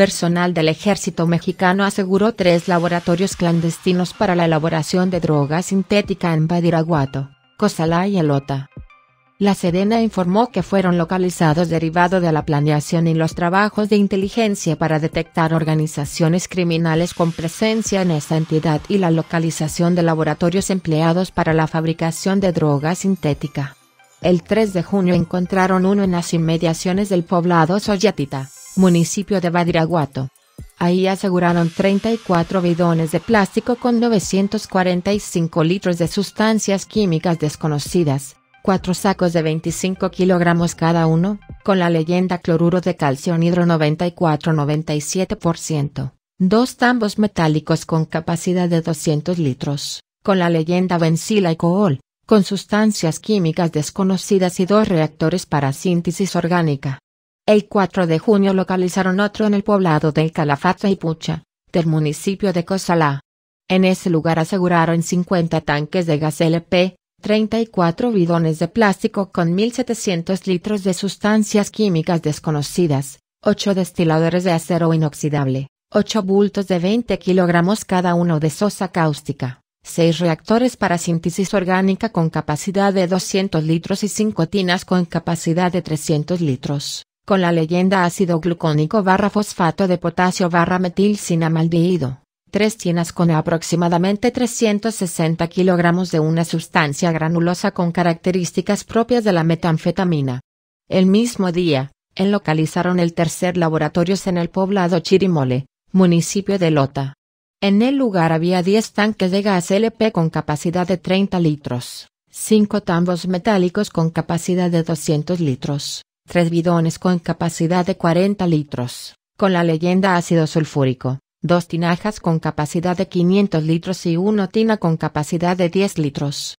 Personal del ejército mexicano aseguró tres laboratorios clandestinos para la elaboración de droga sintética en Badiraguato, Cozalá y Elota. La Serena informó que fueron localizados derivado de la planeación y los trabajos de inteligencia para detectar organizaciones criminales con presencia en esta entidad y la localización de laboratorios empleados para la fabricación de droga sintética. El 3 de junio encontraron uno en las inmediaciones del poblado Soyatita municipio de Badiraguato. Ahí aseguraron 34 bidones de plástico con 945 litros de sustancias químicas desconocidas, cuatro sacos de 25 kilogramos cada uno, con la leyenda cloruro de calcio hidro 94-97%, dos tambos metálicos con capacidad de 200 litros, con la leyenda benzila y cool, con sustancias químicas desconocidas y dos reactores para síntesis orgánica. El 4 de junio localizaron otro en el poblado del Calafate y Pucha, del municipio de Cosalá. En ese lugar aseguraron 50 tanques de gas LP, 34 bidones de plástico con 1.700 litros de sustancias químicas desconocidas, 8 destiladores de acero inoxidable, 8 bultos de 20 kilogramos cada uno de sosa cáustica, 6 reactores para síntesis orgánica con capacidad de 200 litros y 5 tinas con capacidad de 300 litros con la leyenda ácido glucónico barra fosfato de potasio barra metilcinamaldehído. Tres tinas con aproximadamente 360 kilogramos de una sustancia granulosa con características propias de la metanfetamina. El mismo día, en localizaron el tercer laboratorio en el poblado Chirimole, municipio de Lota. En el lugar había 10 tanques de gas LP con capacidad de 30 litros, 5 tambos metálicos con capacidad de 200 litros, 3 bidones con capacidad de 40 litros, con la leyenda ácido sulfúrico, dos tinajas con capacidad de 500 litros y 1 tina con capacidad de 10 litros.